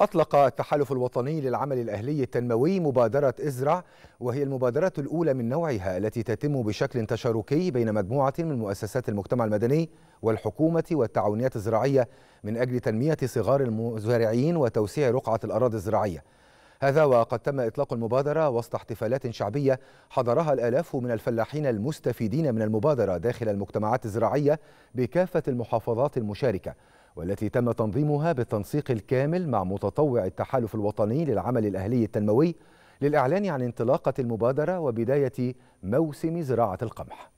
أطلق التحالف الوطني للعمل الأهلي التنموي مبادرة إزرع وهي المبادرة الأولى من نوعها التي تتم بشكل تشاركي بين مجموعة من مؤسسات المجتمع المدني والحكومة والتعاونيات الزراعية من أجل تنمية صغار المزارعين وتوسيع رقعة الأراضي الزراعية هذا وقد تم إطلاق المبادرة وسط احتفالات شعبية حضرها الآلاف من الفلاحين المستفيدين من المبادرة داخل المجتمعات الزراعية بكافة المحافظات المشاركة والتي تم تنظيمها بالتنسيق الكامل مع متطوع التحالف الوطني للعمل الأهلي التنموي للإعلان عن انطلاقة المبادرة وبداية موسم زراعة القمح